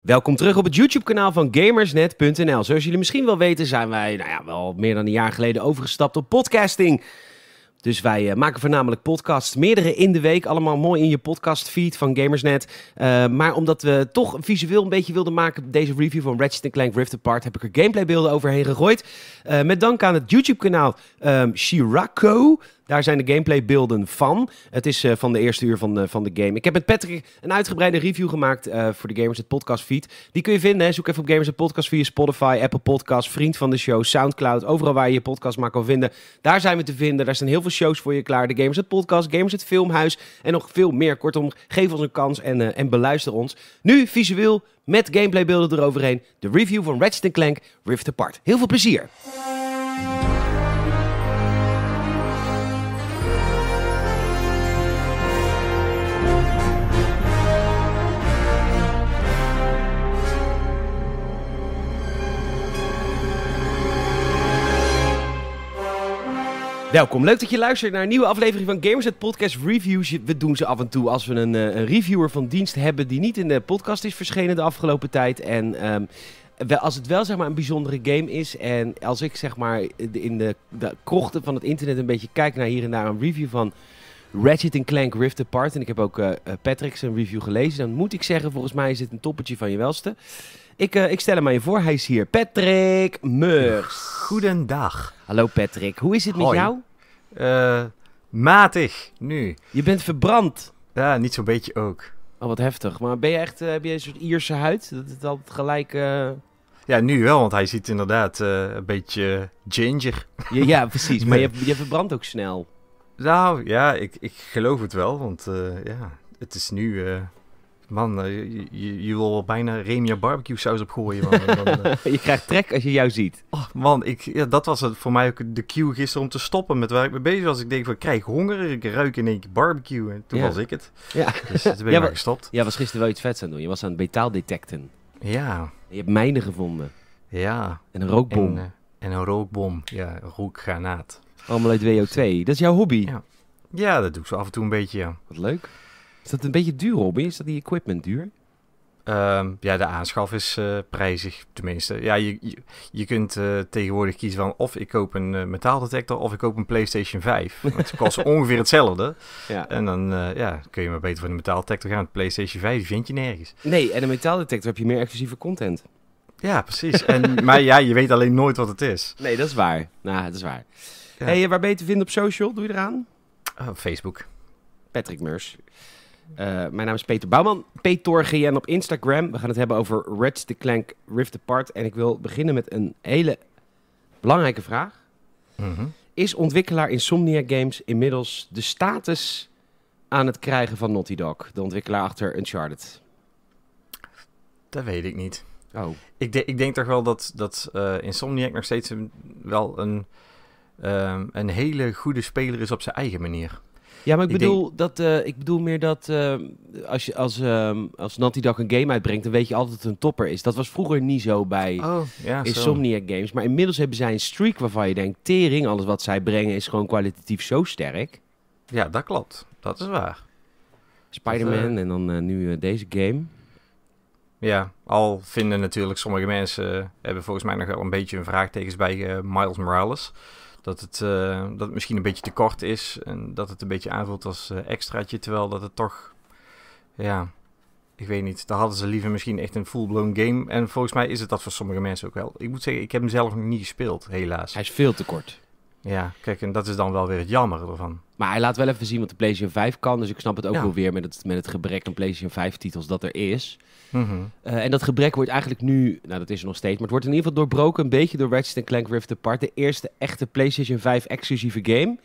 Welkom terug op het YouTube-kanaal van gamersnet.nl. Zoals jullie misschien wel weten zijn wij nou ja, wel meer dan een jaar geleden overgestapt op podcasting. Dus wij eh, maken voornamelijk podcasts, meerdere in de week, allemaal mooi in je podcastfeed van Gamersnet. Eh, maar omdat we toch visueel een beetje wilden maken, deze review van Ratchet Clank Rift Apart, heb ik er gameplaybeelden overheen gegooid. Eh, met dank aan het YouTube-kanaal um, Shirako. Daar zijn de gameplaybeelden van. Het is eh, van de eerste uur van, van de game. Ik heb met Patrick een uitgebreide review gemaakt eh, voor de Gamers het Podcast feed. Die kun je vinden. Zoek even op Gamers het Podcast via Spotify, Apple Podcast, Vriend van de Show, Soundcloud. Overal waar je je podcast maar kan vinden. Daar zijn we te vinden. Daar zijn heel veel shows voor je klaar. De Gamers het Podcast, Gamers het Filmhuis en nog veel meer. Kortom, geef ons een kans en, eh, en beluister ons. Nu visueel met gameplaybeelden eroverheen. De review van Redstone Clank Rift Apart. Heel veel plezier! Welkom, leuk dat je luistert naar een nieuwe aflevering van Gamerset Podcast Reviews. We doen ze af en toe als we een, eh, een, reviewer van dienst hebben die niet in de podcast is verschenen de afgelopen tijd. En um, als het wel zeg maar, een bijzondere game is en als ik zeg maar, in de, de krochten van het internet een beetje kijk naar hier en daar een review van Ratchet Clank Rift Apart. En ik heb ook uh, Patrick's een review gelezen. Dan moet ik zeggen, volgens mij is dit een toppetje van je welste. Ik, eh, ik stel hem aan je voor. Hij is hier. Patrick Meurs. Goedendag. Hallo Patrick. Hoe is het met jou? Eh, matig, nu. Je bent verbrand. Ja, niet zo'n beetje ook. Oh, wat heftig. Maar ben je echt, eh, heb je een soort Ierse huid? Dat het altijd gelijk... Ja, nu wel, want hij ziet inderdaad een beetje ginger. Ja, precies. Maar je, je verbrandt ook snel. Nou ja, ik, ik geloof het wel, want ja, het is nu Man, eh, je, je, je wil bijna Remia barbecue saus opgooien. Dan, eh. je krijgt trek als je jou ziet. Oh, man, ik, dat was het voor mij ook de cue gisteren om te stoppen met waar ik mee bezig was. Ik denk van, ik krijg honger, ik ruik in één keer barbecue. En toen was ik het. Ja. Dus toen ben ik gestopt. Ja, was gisteren wel iets vets aan doen. Je was aan het betaaldetecten. Ja. Je hebt mijnen gevonden. Ja. En een rookbom. En, eh, en een rookbom, ja, een rookgranaat. Allemaal uit WO2. Dat is jouw hobby? Ja. ja, dat doe ik zo af en toe een beetje, Wat leuk. Is dat een beetje duur, Robin? Is dat die equipment duur? Ehm, ja, de aanschaf is eh, prijzig, tenminste. Ja, je, je, je kunt eh, tegenwoordig kiezen van of ik koop een eh, metaaldetector of ik koop een PlayStation 5. het kost ongeveer hetzelfde. Ja. En dan ja, kun je maar beter voor de metaaldetector gaan. PlayStation 5 vind je nergens. Nee, en een metaaldetector heb je meer exclusieve content. Ja, precies. En, maar ja, je weet alleen nooit wat het is. Nee, dat is waar. Nou, dat is waar. Hey, waar ben je te vinden op social? Doe je eraan? Oh, Facebook. Patrick Meurs. Eh, mijn naam is Peter Bouwman, Ptorgn op Instagram. We gaan het hebben over Red the Clank Rift Apart. En ik wil beginnen met een hele belangrijke vraag. Mhm. Is ontwikkelaar Insomnia Games inmiddels de status aan het krijgen van Naughty Dog? De ontwikkelaar achter Uncharted. Dat weet ik niet. Oh. Ik, ik denk toch wel dat, dat eh, Insomniac nog steeds wel een, ehm, een hele goede speler is op zijn eigen manier. Ja, maar ik, bedoel, dat, eh, ik bedoel meer dat eh, als, je, als, ehm, als Naughty een game uitbrengt, dan weet je altijd dat het een topper is. Dat was vroeger niet zo bij oh, ja, Insomniac Games. Maar inmiddels hebben zij een streak waarvan je denkt, tering, alles wat zij brengen is gewoon kwalitatief zo sterk. Ja, dat klopt. Dat is waar. Spider-Man eh, en dan nu deze game. Ja, al vinden natuurlijk sommige mensen, hebben volgens mij nog wel een beetje een vraagtekens bij Miles Morales dat het, eh, dat misschien een beetje te kort is. En dat het een beetje aanvoelt als eh, extraatje. Terwijl dat het toch, ja, ik weet niet. Daar hadden ze liever misschien echt een full-blown game. En volgens mij is het dat voor sommige mensen ook wel. Ik moet zeggen, ik heb hem zelf nog niet gespeeld, helaas. Hij is veel te kort. Ja, kijk, en dat is dan wel weer het jammer ervan. Maar hij laat wel even zien wat de PlayStation 5 kan. Dus ik snap het ook wel weer met het, met het gebrek aan PlayStation 5 titels dat er is. Mhm. Eh, en dat gebrek wordt eigenlijk nu, nou dat is er nog steeds, maar het wordt in ieder geval doorbroken een beetje door Ratchet Clank Rift Apart. De eerste echte PlayStation 5 exclusieve game.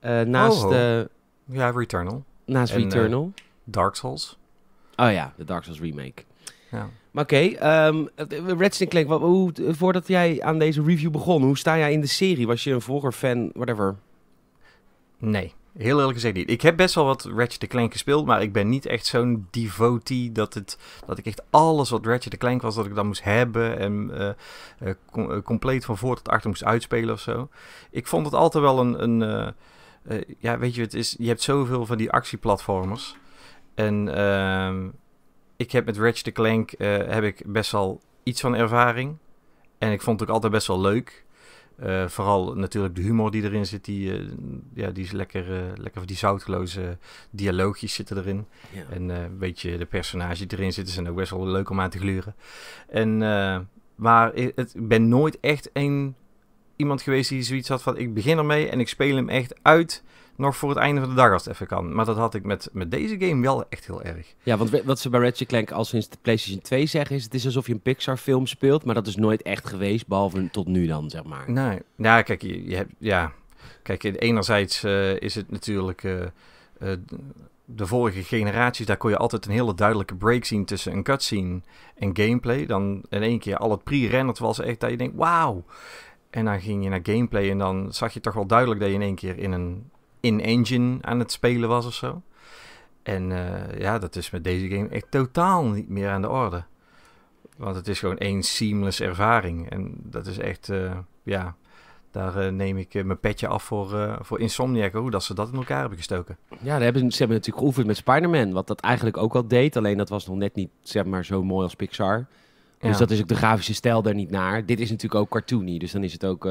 Eh, naast... Oh, eh, ja, Returnal. Naast Returnal. Dark Souls. Oh ja, de Dark Souls remake. Ja. Maar oké, okay, um, ehm, Ratchet Clank, wat, hoe, voordat jij aan deze review begon, hoe sta jij in de serie? Was je een volger, fan, whatever? Nee, heel eerlijk gezegd niet. Ik heb best wel wat Ratchet Clank gespeeld, maar ik ben niet echt zo'n devotee dat, het, dat ik echt alles wat Ratchet Clank was, dat ik dan moest hebben en eh, eh, eh, compleet van voor tot achter moest uitspelen of zo. Ik vond het altijd wel een... een ja, weet je, het is, je hebt zoveel van die actieplatformers. En ehm, ik heb met Ratchet Clank eh, heb ik best wel iets van ervaring. En ik vond het ook altijd best wel leuk. Eh, vooral natuurlijk de humor die erin zit, die, eh, ja, die is lekker, uh, lekker die zoutloze dialoogjes zitten erin. En een beetje de personages die erin zitten zijn ook best wel leuk om aan te gluren. En, maar ik, het, ik ben nooit echt een, iemand geweest die zoiets had van ik begin ermee en ik speel hem echt uit nog voor het einde van de dag als het even kan. Maar dat had ik met, met deze game wel echt heel erg. Ja, want wat ze bij Ratchet Clank al sinds de PlayStation 2 zeggen is... het is alsof je een Pixar-film speelt, maar dat is nooit echt geweest, behalve tot nu dan, zeg maar. Nee, nou, kijk, je, je hebt, ja, kijk enerzijds uh, is het natuurlijk... Eh, eh, de vorige generaties, daar kon je altijd een hele duidelijke break zien tussen een cutscene en gameplay. Dan in één keer al het pre terwijl was echt dat je denkt, wauw. En dan ging je naar gameplay en dan zag je toch wel duidelijk dat je in één keer in een in-engine aan het spelen was of zo. En eh, ja, dat is met deze game echt totaal niet meer aan de orde. Want het is gewoon één seamless ervaring. En dat is echt, eh, ja, daar eh, neem ik mijn petje af voor, voor Insomniac. Hoe dat ze dat in elkaar hebben gestoken. Ja, daar hebben, ze hebben natuurlijk geoefend met Spider-Man. Wat dat eigenlijk ook al deed. Alleen dat was nog net niet, zeg maar, zo mooi als Pixar. Dus dat is ook de grafische stijl daar niet naar. Dit is natuurlijk ook cartoony. Dus dan is het ook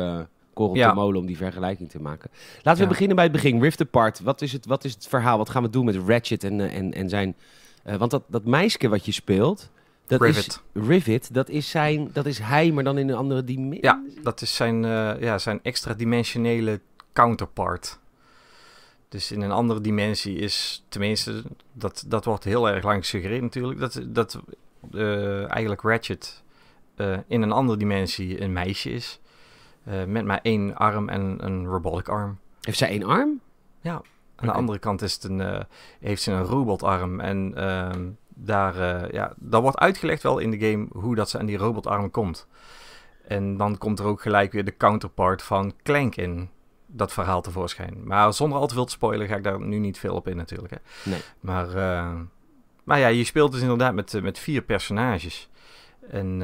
korrel ja. molen om die vergelijking te maken. Laten we beginnen bij het begin. Rift Apart, wat is het, wat is het verhaal? Wat gaan we doen met Ratchet en, eh, en, en zijn... Eh, want dat, dat meisje wat je speelt... Dat Rivet. Is, Rivet, dat is, zijn, dat is hij, maar dan in een andere dimensie. Ja, dat is zijn, uh, ja, zijn extra-dimensionele counterpart. Dus in een andere dimensie is, tenminste, dat, dat wordt heel erg lang gesuggereerd natuurlijk, dat, dat eigenlijk Ratchet in een andere dimensie een meisje is. Eh, met maar één arm en een robotic arm. Heeft zij één arm? Ja. Aan de andere kant is het een, eh, heeft ze een robotarm. En ehm, daar, eh, ja, dat wordt uitgelegd wel in de game hoe dat ze aan die robotarm komt. En dan komt er ook gelijk weer de counterpart van Clank in dat verhaal tevoorschijn. Maar zonder al te veel te spoilen ga ik daar nu niet veel op in natuurlijk. Hè. Nee. Maar, maar ja, je speelt dus inderdaad met, met vier personages. En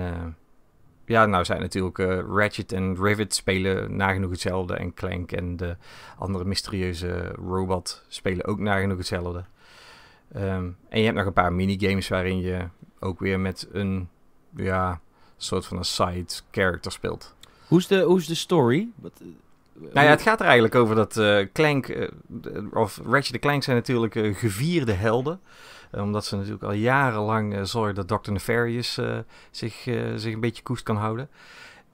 ja, nou zijn natuurlijk uh, Ratchet en Rivet spelen nagenoeg hetzelfde. En Clank en de andere mysterieuze robot spelen ook nagenoeg hetzelfde. Ehm, en je hebt nog een paar minigames waarin je ook weer met een ja, soort van een side character speelt. Hoe is de, hoe is de story? Wat, eh, nou ja, het gaat er eigenlijk over dat eh, Clank, eh, of Ratchet de Clank zijn natuurlijk gevierde helden. Omdat ze natuurlijk al jarenlang zorgen dat Dr. Nefarious zich, zich een beetje koest kan houden.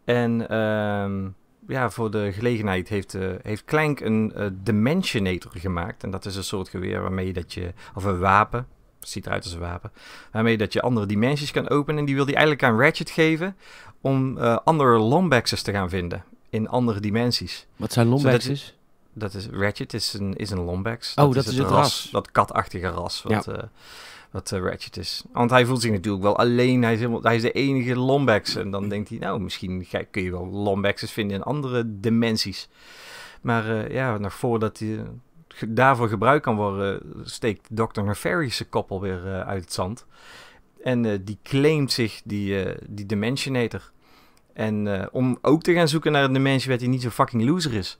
En ehm, ja, voor de gelegenheid heeft, heeft Clank een Dimensionator gemaakt. En dat is een soort geweer waarmee dat je, of een wapen, ziet eruit als een wapen. Waarmee dat je andere dimensies kan openen. En die wil hij eigenlijk aan Ratchet geven om andere Lombaxes te gaan vinden in andere dimensies. Wat zijn lombax is? Dat is Ratchet is een, is een lombax. Oh, dat, dat is, het, ras, Dat katachtige ras wat, ja. Eh, wat eh, Ratchet is. Want hij voelt zich natuurlijk wel alleen. Hij is, helemaal, hij is de enige lombax. En dan denkt hij, nou, misschien kun je wel lombaxes vinden in andere dimensies. Maar eh, ja, nog voordat hij daarvoor gebruikt kan worden, steekt Dr. Nefarious zijn koppel weer uit het zand. En die claimt zich die, die Dimensionator. En eh, om ook te gaan zoeken naar een dimensie die niet zo fucking loser is.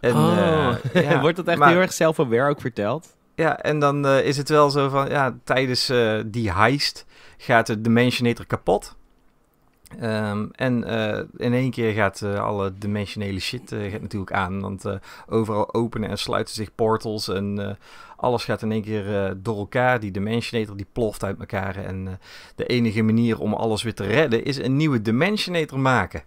En, oh. Eh, ja, Wordt dat echt heel erg self ook verteld? Ja, en dan eh, is het wel zo van, ja, tijdens die heist gaat de Dimensionator kapot. Ehm, en in één keer gaat alle dimensionele shit gaat natuurlijk aan. Want overal openen en sluiten zich portals en alles gaat in één keer eh, door elkaar. Die Dimensionator die ploft uit elkaar. En eh, de enige manier om alles weer te redden is een nieuwe Dimensionator maken.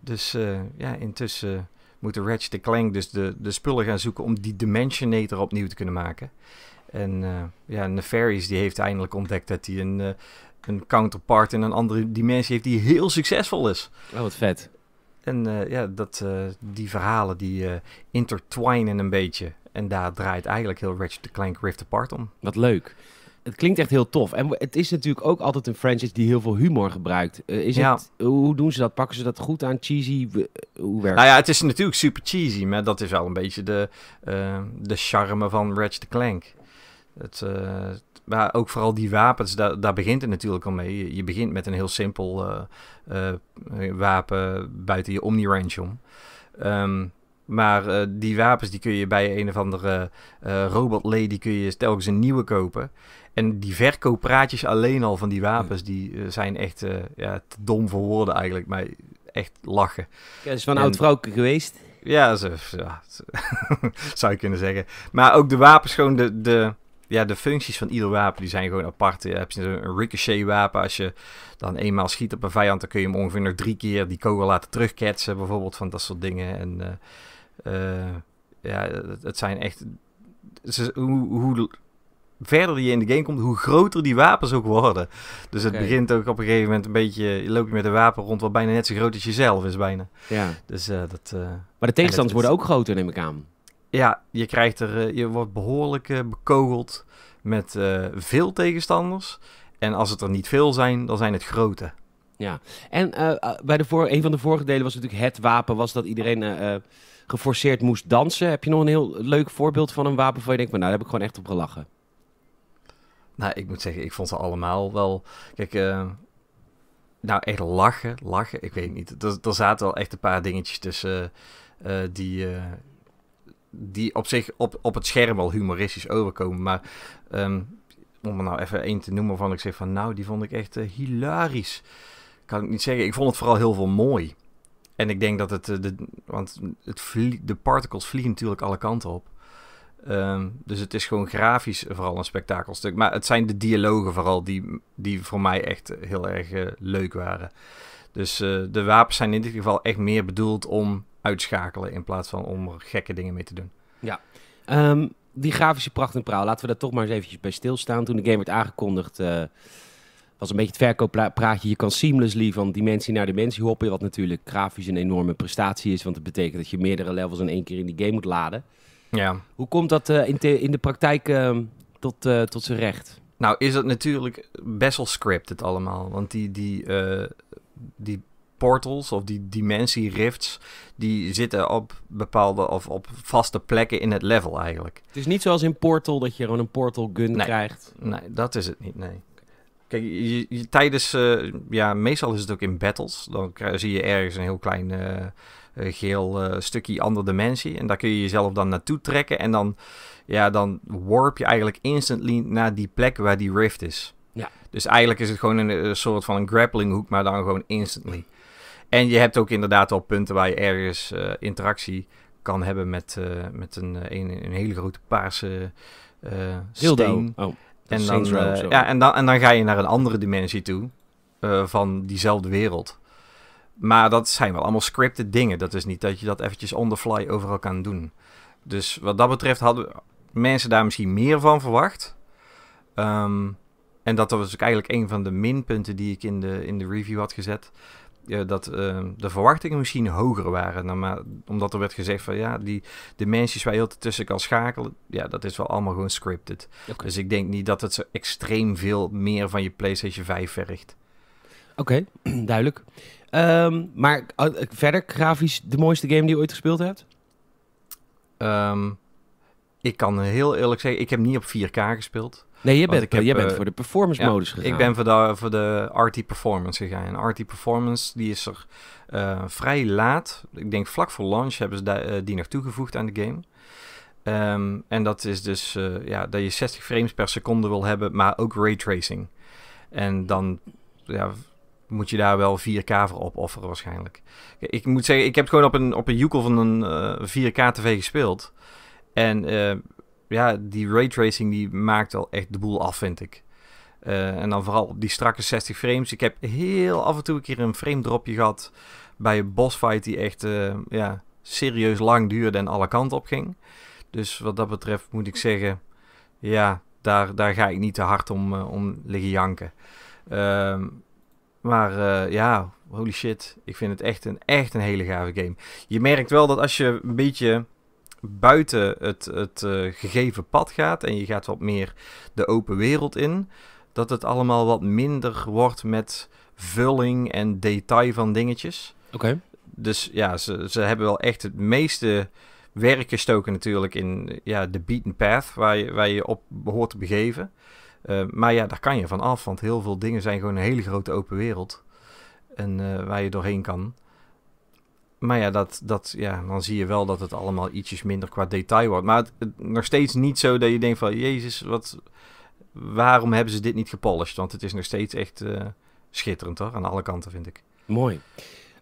Dus eh, ja, intussen moeten Ratchet de Clank dus de, de spullen gaan zoeken om die Dimensionator opnieuw te kunnen maken. En ja, Nefarious die heeft eindelijk ontdekt dat hij een, een counterpart in een andere dimensie heeft die heel succesvol is. Oh, wat vet. En ja, dat, die verhalen die uh, intertwinen een beetje. En daar draait eigenlijk heel Ratchet Clank Rift Apart om. Wat leuk. Het klinkt echt heel tof. En het is natuurlijk ook altijd een franchise die heel veel humor gebruikt. Eh, is ja. het, hoe doen ze dat? Pakken ze dat goed aan? Cheesy? Eh, hoe werkt Nou ja, het is natuurlijk super cheesy. Maar dat is wel een beetje de, eh, de charme van Ratchet Clank. Het, uh, maar ook vooral die wapens, daar, begint het natuurlijk al mee. Je, begint met een heel simpel wapen buiten je omni-range om. Ehm, maar eh, die wapens die kun je bij een of andere uh, eh, robot lady kun je telkens een nieuwe kopen. En die verkooppraatjes alleen al van die wapens, die eh, zijn echt ja, te dom voor woorden eigenlijk. Maar echt lachen. Ja, is van oud vrouw geweest. Ja, ze, ja zou je kunnen zeggen. Maar ook de wapens, gewoon de, de, ja, de functies van ieder wapen, die zijn gewoon apart. Je hebt een ricochet wapen. Als je dan eenmaal schiet op een vijand, dan kun je hem ongeveer nog drie keer die kogel laten terugketsen. Bijvoorbeeld van dat soort dingen. En eh, ja, het, zijn echt. hoe, hoe verder je in de game komt, hoe groter die wapens ook worden. Dus het begint ook op een gegeven moment een beetje. Je loopt met een wapen rond wat bijna net zo groot als jezelf is, bijna. Ja. Dus, eh, dat, eh, maar de tegenstanders worden ook groter, neem ik aan. Ja, je, krijgt er, je wordt behoorlijk bekogeld met veel tegenstanders. En als het er niet veel zijn, dan zijn het grote. Ja, en eh, eh, bij de voor, een van de vorige delen was natuurlijk het wapen, was dat iedereen eh, geforceerd moest dansen. Heb je nog een heel leuk voorbeeld van een wapen waar je denkt, nou, daar heb ik gewoon echt op gelachen? Nou, ik moet zeggen, ik vond ze allemaal wel. Kijk, nou echt lachen, lachen. Ik weet niet. Er, er zaten wel echt een paar dingetjes tussen die, die op zich op, op het scherm wel humoristisch overkomen. Maar ehm, om er nou even één te noemen waarvan ik zeg van nou, die vond ik echt hilarisch kan ik niet zeggen. Ik vond het vooral heel veel mooi. En ik denk dat het, eh, de, want het vlie, de particles vliegen natuurlijk alle kanten op. Ehm, dus het is gewoon grafisch vooral een spektakelstuk. Maar het zijn de dialogen vooral die, die voor mij echt heel erg eh, leuk waren. Dus eh, de wapens zijn in dit geval echt meer bedoeld om uitschakelen in plaats van om er gekke dingen mee te doen. Ja, ehm, die grafische pracht en praal. Laten we daar toch maar eens eventjes bij stilstaan. Toen de game werd aangekondigd was een beetje het verkooppraatje. Je kan seamlessly van dimensie naar dimensie hoppen. Wat natuurlijk grafisch een enorme prestatie is. Want het betekent dat je meerdere levels in één keer in die game moet laden. Ja. Hoe komt dat eh, in, in, de praktijk eh, tot, uh, tot zijn recht? Nou, is het natuurlijk best wel het allemaal. Want die, die, die portals of die dimensie rifts, die zitten op bepaalde of op vaste plekken in het level eigenlijk. Het is niet zoals in Portal dat je gewoon een portal gun krijgt. Nee, dat is het niet, nee. Kijk, je, tijdens, eh, ja, meestal is het ook in battles. Dan zie je ergens een heel klein eh, eh, geel stukje andere dimensie. En daar kun je jezelf dan naartoe trekken. En dan, ja, dan warp je eigenlijk instantly naar die plek waar die rift is. Ja. Dus eigenlijk is het gewoon een, soort van een grappling hoek, maar dan gewoon instantly. En je hebt ook inderdaad al punten waar je ergens interactie kan hebben met, met een, een, hele grote paarse uh, steen. Oh en dan, eh, ja, en, dan, en dan ga je naar een andere dimensie toe eh, van diezelfde wereld. Maar dat zijn wel allemaal scripted dingen. Dat is niet dat je dat eventjes on the fly overal kan doen. Dus wat dat betreft hadden mensen daar misschien meer van verwacht. Ehm, en dat was ook eigenlijk een van de minpunten die ik in de, in de review had gezet. Eh, dat ehm, de verwachtingen misschien hoger waren. Dan nou, maar, omdat er werd gezegd van ja, die dimensies waar je heel tussen kan schakelen, ja, dat is wel allemaal gewoon scripted. Dus ik denk niet dat het zo extreem veel meer van je PlayStation 5 vergt. Oké, duidelijk. Ehm, maar eh, verder grafisch de mooiste game die je ooit gespeeld hebt? Ehm, ik kan heel eerlijk zeggen, ik heb niet op 4K gespeeld. Nee, je bent, bent eh, voor de performance modus gegaan. Ik ben voor de, voor de RT Performance gegaan. En RT Performance die is er eh, vrij laat. Ik denk vlak voor launch hebben ze eh, die nog toegevoegd aan de game. Ehm, en dat is dus ja, dat je 60 frames per seconde wil hebben, maar ook ray tracing. En dan ja, moet je daar wel 4K voor opofferen waarschijnlijk. Ik moet zeggen, ik heb het gewoon op een, op een joekel van een 4K tv gespeeld. En ja, die raytracing die maakt al echt de boel af, vind ik. Eh, en dan vooral op die strakke 60 frames. Ik heb heel af en toe een keer een frame dropje gehad bij een boss fight die echt eh, ja, serieus lang duurde en alle kanten op ging. Dus wat dat betreft moet ik zeggen, ja, daar, daar ga ik niet te hard om, eh, om liggen janken. Ehm, maar ja, holy shit, ik vind het echt een, echt een hele gave game. Je merkt wel dat als je een beetje buiten het, het eh, gegeven pad gaat en je gaat wat meer de open wereld in, dat het allemaal wat minder wordt met vulling en detail van dingetjes. Oké. Dus ja, ze, ze hebben wel echt het meeste werk gestoken natuurlijk in ja, de beaten path waar je, waar je op behoort te begeven. Eh, maar ja, daar kan je van af, want heel veel dingen zijn gewoon een hele grote open wereld. En eh, waar je doorheen kan maar ja, dat, dat, ja, dan zie je wel dat het allemaal ietsjes minder qua detail wordt. Maar het, het, nog steeds niet zo dat je denkt van... Jezus, wat, waarom hebben ze dit niet gepolished? Want het is nog steeds echt eh, schitterend toch? aan alle kanten vind ik. Mooi.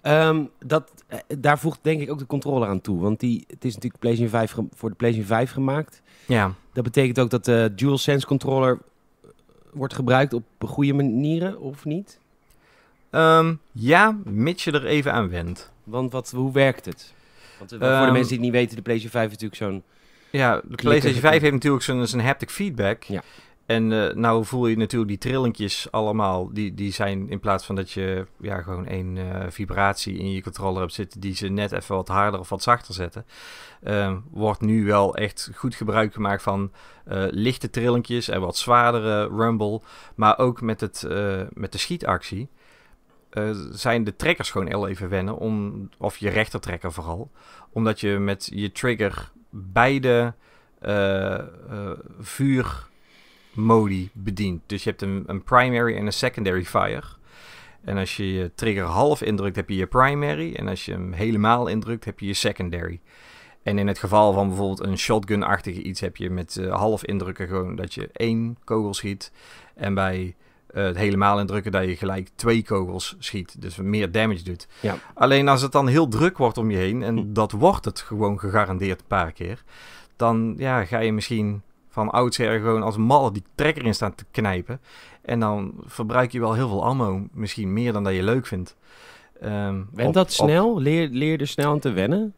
Ehm, dat, eh, daar voegt denk ik ook de controller aan toe. Want die, het is natuurlijk PlayStation 5 voor de PlayStation 5 gemaakt. Ja. Dat betekent ook dat de DualSense controller eh, wordt gebruikt op goede manieren, of niet? Ehm, ja, mits je er even aan wendt. Want wat, hoe werkt het? Want eh, voor de ehm, mensen die het niet weten, de PlayStation 5 is natuurlijk zo'n... Ja, de PlayStation 5 heeft natuurlijk zo'n een haptic feedback. Ja. En uh, nou voel je natuurlijk die trillentjes allemaal. Die, die zijn in plaats van dat je ja, gewoon één uh, vibratie in je controller hebt zitten... die ze net even wat harder of wat zachter zetten. Ehm, wordt nu wel echt goed gebruik gemaakt van lichte trillentjes en wat zwaardere rumble. Maar ook met, het, met de schietactie... Eh, zijn de trekkers gewoon heel even wennen. Om, of je rechtertrekker vooral. Omdat je met je trigger beide uh, vuurmodi bedient. Dus je hebt een, een primary en een secondary fire. En als je je trigger half indrukt, heb je je primary. En als je hem helemaal indrukt, heb je je secondary. En in het geval van bijvoorbeeld een shotgun-achtige iets, heb je met half indrukken gewoon dat je één kogel schiet. En bij eh, het helemaal indrukken dat je gelijk twee kogels schiet. Dus meer damage doet. Ja. Alleen als het dan heel druk wordt om je heen, en hm. dat wordt het gewoon gegarandeerd een paar keer, dan ja, ga je misschien van oudsher gewoon als malle die trekker in staan te knijpen. En dan verbruik je wel heel veel ammo, misschien meer dan dat je leuk vindt. Um, ehm, en dat snel? Leer, leer er snel aan te wennen?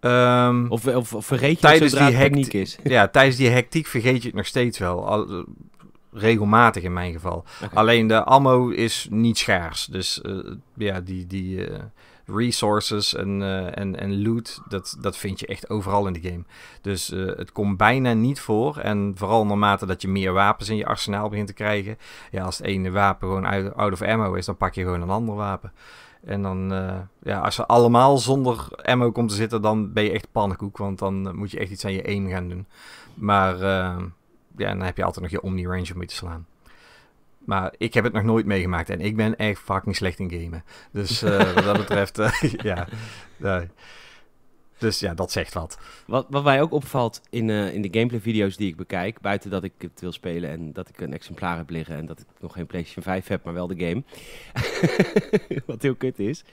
Um, of, of, vergeet je het die hectiek is? Ja, tijdens die hectiek vergeet je het nog steeds wel regelmatig in mijn geval. Alleen de ammo is niet schaars. Dus eh, ja, die, die eh, resources en, eh, en, en loot, dat, dat vind je echt overal in de game. Dus het komt bijna niet voor. En vooral naarmate dat je meer wapens in je arsenaal begint te krijgen. Ja, als het ene wapen gewoon out, of ammo is, dan pak je gewoon een ander wapen. En dan, ja, als ze allemaal zonder ammo komt te zitten, dan ben je echt pannenkoek. Want dan moet je echt iets aan je aim gaan doen. Maar ja, dan heb je altijd nog je omni-range om mee te slaan. Maar ik heb het nog nooit meegemaakt en ik ben echt fucking slecht in gamen. Dus eh, wat dat betreft, eh, ja. dus ja, dat zegt wat. Wat, wat mij ook opvalt in, eh, in de gameplay-video's die ik bekijk, buiten dat ik het wil spelen en dat ik een exemplaar heb liggen en dat ik nog geen PlayStation 5 heb, maar wel de game. wat heel kut is.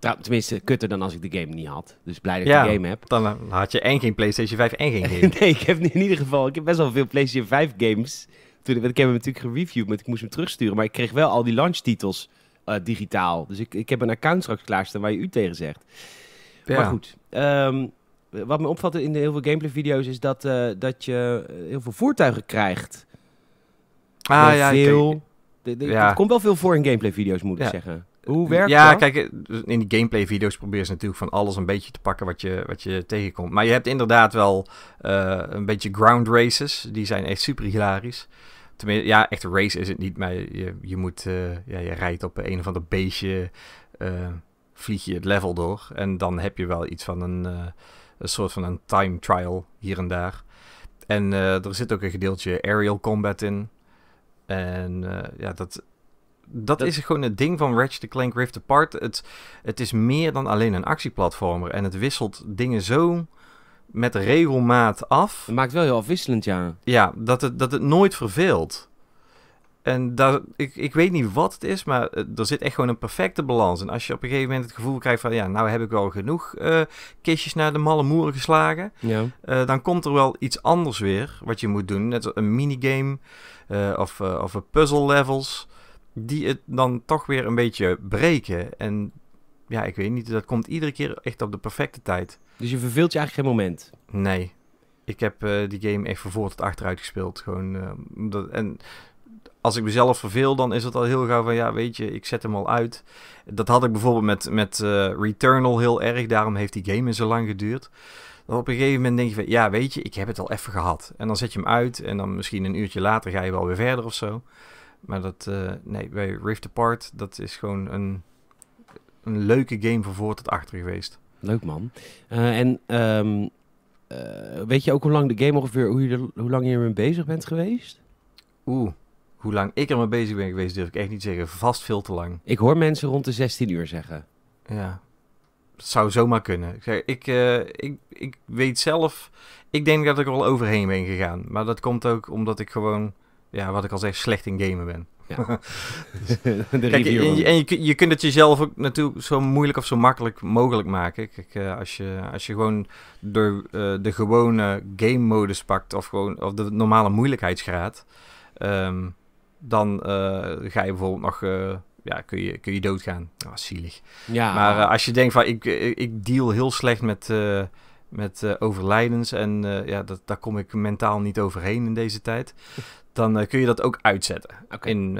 Nou, tenminste, kutter dan als ik de game niet had. Dus blij dat ik de game heb. Eh, dan had je en geen PlayStation 5 en geen game. nee, ik heb in ieder geval ik heb best wel veel PlayStation 5 games. Toen, ik heb hem natuurlijk gereviewd, maar ik moest hem terugsturen. Maar ik kreeg wel al die launchtitels eh, digitaal. Dus ik, ik heb een account straks klaarstaan waar je u tegen zegt. Maar goed, ehm, wat me opvalt in de heel veel gameplay-video's is dat, eh, dat je heel veel voertuigen krijgt. Ah ja, veel... ja. komt wel veel voor in gameplay-video's, moet ik zeggen. Hoe werkt ja, dat? Ja, kijk, eh, in die gameplay-video's probeer ze natuurlijk van alles een beetje te pakken wat je, wat je tegenkomt. Maar je hebt inderdaad wel eh, een beetje ground races. Die zijn echt super hilarisch. Tenminste, ja, echt race is het niet, maar je, je, moet, eh, ja, je rijdt op een of ander beestje, vlieg je het level door. En dan heb je wel iets van een, een soort van een time trial hier en daar. En er zit ook een gedeeltje aerial combat in. En ja, dat dat, is gewoon het ding van Ratchet Clank Rift Apart. Het, het is meer dan alleen een actieplatformer. En het wisselt dingen zo met regelmaat af. Het maakt wel heel afwisselend, ja. Ja, dat het, dat het nooit verveelt. En daar, ik, ik weet niet wat het is, maar eh, er zit echt gewoon een perfecte balans. En als je op een gegeven moment het gevoel krijgt van... ja, nou heb ik wel genoeg eh, kistjes naar de malle moeren geslagen... Ja. Eh, dan komt er wel iets anders weer wat je moet doen. Net als een minigame of, of een puzzle levels die het dan toch weer een beetje breken. En ja, ik weet niet, dat komt iedere keer echt op de perfecte tijd. Dus je verveelt je eigenlijk geen moment? Nee. Ik heb eh, die game echt van voor tot achteruit gespeeld. Gewoon, eh, en als ik mezelf verveel, dan is het al heel gauw van ja, weet je, ik zet hem al uit. Dat had ik bijvoorbeeld met, met eh, Returnal heel erg. Daarom heeft die game zo lang geduurd. op een gegeven moment denk je van ja, weet je, ik heb het al even gehad. En dan zet je hem uit en dan misschien een uurtje later ga je wel weer verder of zo. Maar dat, eh, nee, bij Rift Apart, dat is gewoon een, een leuke game van voor tot achter geweest. Leuk man. Eh, en ehm, eh, weet je ook hoe lang de game ongeveer, hoe, je, hoe lang je ermee bezig bent geweest? Oeh, hoe lang ik ermee bezig ben geweest durf ik echt niet zeggen. Vast veel te lang. Ik hoor mensen rond de 16 uur zeggen. Ja, zou zomaar kunnen. Ik, ik, ik, ik weet zelf, ik denk dat ik er al overheen ben gegaan. Maar dat komt ook omdat ik gewoon ja, wat ik al zeg, slecht in gamen ben. Ja. kijk, en, je, en je, kunt het jezelf ook natuurlijk zo moeilijk of zo makkelijk mogelijk maken. Kijk, eh, als, je, als je gewoon door eh, de gewone game modus pakt of gewoon of de normale moeilijkheidsgraad, ehm, dan eh, ga je bijvoorbeeld nog. ja, kun je, kun je doodgaan. zielig. Ja. Maar als je denkt van, ik, ik deal heel slecht met met eh, overlijdens en eh, ja, dat, daar kom ik mentaal niet overheen in deze tijd. Dan eh, kun je dat ook uitzetten. Okay. In,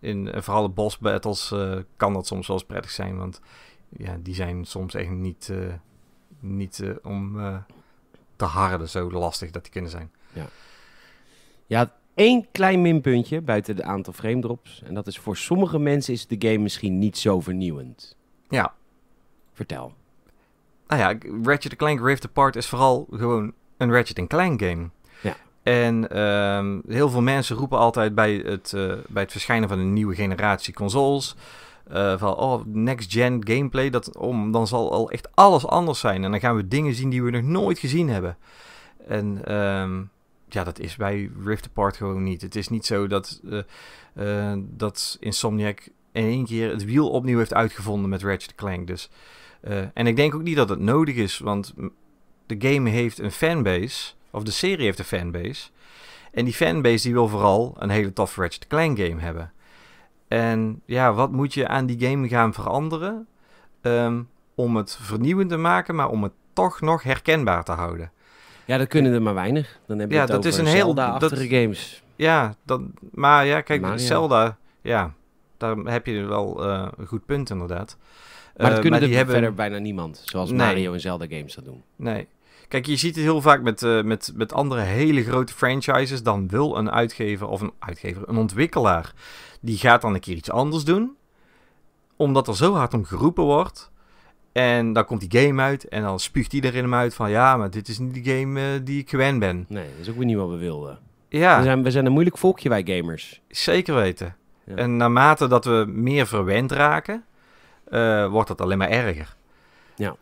in vooral de boss battles kan dat soms wel eens prettig zijn, want ja, die zijn soms echt niet, niet om te harden zo lastig dat die kunnen zijn. Ja, ja één klein minpuntje buiten de aantal frame drops. En dat is voor sommige mensen is de game misschien niet zo vernieuwend. Ja. Vertel nou ja, Ratchet Clank Rift Apart is vooral gewoon een Ratchet Clank game. Ja. En ehm, heel veel mensen roepen altijd bij het, eh, bij het verschijnen van een nieuwe generatie consoles. Eh, van oh, next-gen gameplay, dat, om, dan zal al echt alles anders zijn. En dan gaan we dingen zien die we nog nooit gezien hebben. En ehm, ja, dat is bij Rift Apart gewoon niet. Het is niet zo dat, uh, dat Insomniac in één keer het wiel opnieuw heeft uitgevonden met Ratchet Clank. Dus eh, en ik denk ook niet dat het nodig is, want de game heeft een fanbase, of de serie heeft een fanbase. En die fanbase die wil vooral een hele tof Ratchet Clank game hebben. En ja, wat moet je aan die game gaan veranderen ehm, om het vernieuwend te maken, maar om het toch nog herkenbaar te houden? Ja, dat kunnen er maar weinig. Dan heb je ja, dat is een heel andere games. Ja, dat, maar ja, kijk, Zelda, ja, daar heb je wel eh, een goed punt inderdaad. Maar, dat eh, kunnen die hebben... verder bijna niemand, zoals Mario en Zelda games dat doen. Nee. Kijk, je ziet het heel vaak met, eh, met, met andere hele grote franchises. Dan wil een uitgever of een uitgever, een ontwikkelaar, die gaat dan een keer iets anders doen. Omdat er zo hard om geroepen wordt. En dan komt die game uit en dan spuugt iedereen hem uit van ja, maar dit is niet de game eh, die ik gewend ben. Nee, dat is ook weer niet wat we wilden. Ja. We zijn, we zijn een moeilijk volkje, wij gamers. Zeker weten. En naarmate dat we meer verwend raken, eh, wordt dat alleen maar erger. Ja.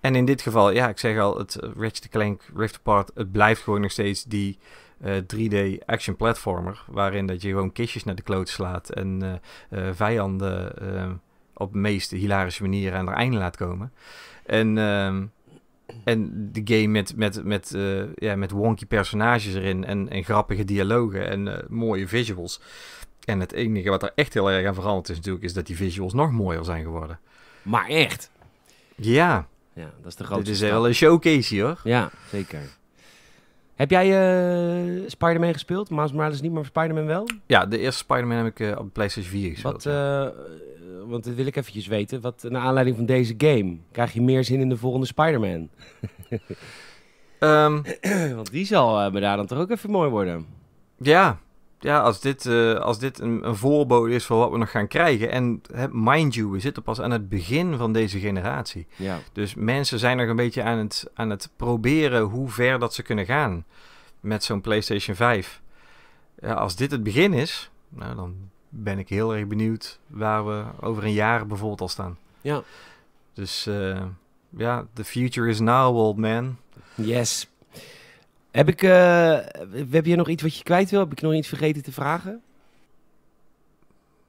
En in dit geval, ja, ik zeg al, het eh, Ratchet Clank Rift Apart, het blijft gewoon nog steeds die 3D eh, action platformer, waarin dat je gewoon kistjes naar de kloot slaat en vijanden op de meest hilarische manier aan het einde laat komen. En, ehm, en de game met, met, met, ja, met wonky personages erin en, en grappige dialogen en mooie visuals. En het enige wat er echt heel erg aan veranderd is natuurlijk, is dat die visuals nog mooier zijn geworden. Maar echt? Ja. Ja, dat is de grootste Dit is wel een showcase hoor. Ja, zeker. Heb jij uh, Spider-Man gespeeld? Miles Morales niet, maar Spider-Man wel? Ja, de eerste Spider-Man heb ik eh, op PlayStation 4 gespeeld. Wat, eh, want dat wil ik eventjes weten. Wat, naar aanleiding van deze game, krijg je meer zin in de volgende Spider-Man? Ehm. want die zal me daar dan toch ook even mooi worden? Ja, ja, als dit, eh, als dit een, een, voorbode is van wat we nog gaan krijgen. En mind you, we zitten pas aan het begin van deze generatie. Ja. Dus mensen zijn nog een beetje aan het, aan het proberen hoe ver dat ze kunnen gaan met zo'n PlayStation 5. Ja, als dit het begin is, nou, dan ben ik heel erg benieuwd waar we over een jaar bijvoorbeeld al staan. Ja. Dus eh, ja, the future is now, old man. Yes, heb, ik, eh, heb je nog iets wat je kwijt wil? Heb ik nog iets vergeten te vragen?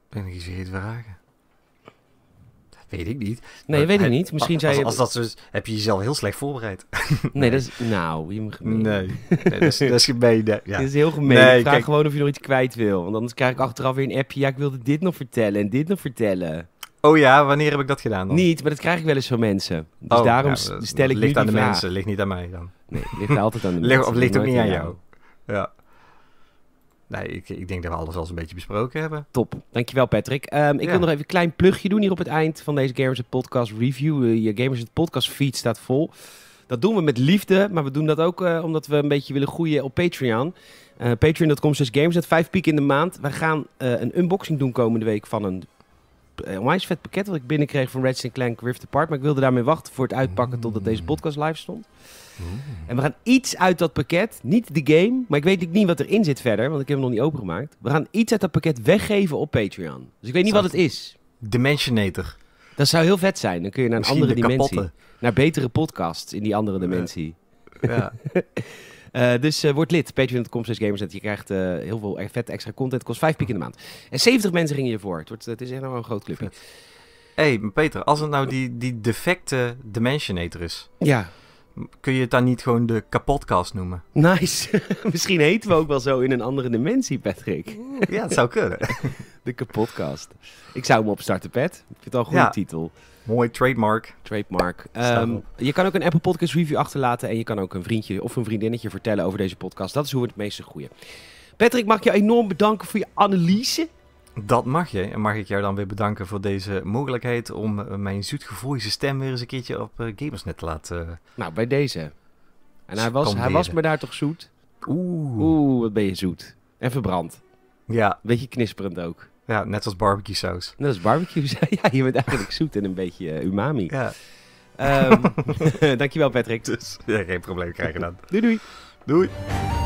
Ben ik iets vergeten te vragen? Weet ik niet. Nee, weet ik niet. Misschien als, zijn als, dat zo heb je jezelf heel slecht voorbereid. nee, dat is... Nou, je gemeen. Nee, dat, is, dat is gemeen. Ja. is heel gemeen. vraag gewoon of je nog iets kwijt wil. Want anders krijg ik achteraf weer een appje. Ja, ik wilde dit nog vertellen en dit nog vertellen. Oh ja, wanneer heb ik dat gedaan dan? Niet, maar dat krijg ik wel eens van mensen. Dus oh, daarom stel ik ligt aan de mensen, ligt niet aan mij dan. Nee, ligt altijd aan de mensen. Dus ligt ook niet aan jou. Ja. Nee, ik, ik, denk dat we alles al een beetje besproken hebben. Top. Dankjewel, Patrick. Ehm, ik wil nog even een klein plugje doen hier op het eind van deze Gamers Podcast review. Eh, je Gamers Podcast feed staat vol. Dat doen we met liefde, maar we doen dat ook eh, omdat we een beetje willen groeien op Patreon. Uh, eh, Patreon.com slash vijf piek in de maand. We gaan een unboxing doen komende week van een eh, onwijs vet pakket wat ik binnenkreeg van Redstone Clan, Rift Apart. Maar ik wilde daarmee wachten voor het uitpakken mm. totdat deze podcast live stond. Mm. En we gaan iets uit dat pakket, niet de game, maar ik weet niet wat erin zit verder, want ik heb hem nog niet opengemaakt. We gaan iets uit dat pakket weggeven op Patreon. Dus ik weet niet wat het is. Dimensionator. Dat zou heel vet zijn. Dan kun je naar een andere dimensie. Naar betere podcasts in die andere dimensie. Ja. Eh, dus eh, word lid. Patreon.com slash gamersnet. Je krijgt eh, heel veel e-, vet extra content. Kost vijf piek in de maand. En 70 mensen gingen hiervoor. Het, wordt, het is echt een groot clubje. Hé, hey, Peter, als het nou die, die defecte Dimensionator is. Ja. Kun je het dan niet gewoon de kapotcast noemen? Nice. Misschien heten we ook wel zo in een andere dimensie, Patrick. ja, het zou kunnen. de kapotcast. Ik zou hem opstarten, Pet. Ik vind het al een goede ja. titel. Mooi, trademark. Trademark. Ehm, je kan ook een Apple Podcast review achterlaten en je kan ook een vriendje of een vriendinnetje vertellen over deze podcast. Dat is hoe we het meeste groeien. Patrick, mag ik je enorm bedanken voor je analyse. Dat mag je. En mag ik jou dan weer bedanken voor deze mogelijkheid om eh, mijn zoetgevoelige stem weer eens een keertje op eh, Gamersnet te laten. Eh, nou, bij deze. En hij was, hij was me daar toch zoet? Oeh. Oeh, wat ben je zoet. En verbrand. Ja. Beetje knisperend ook. Ja, net als barbecue saus. Net als barbecue saus. Ja, je bent eigenlijk zoet en een beetje eh, umami. Ja. Um, dankjewel Patrick. Dus, ja, geen probleem, je dan. doei doei. Doei.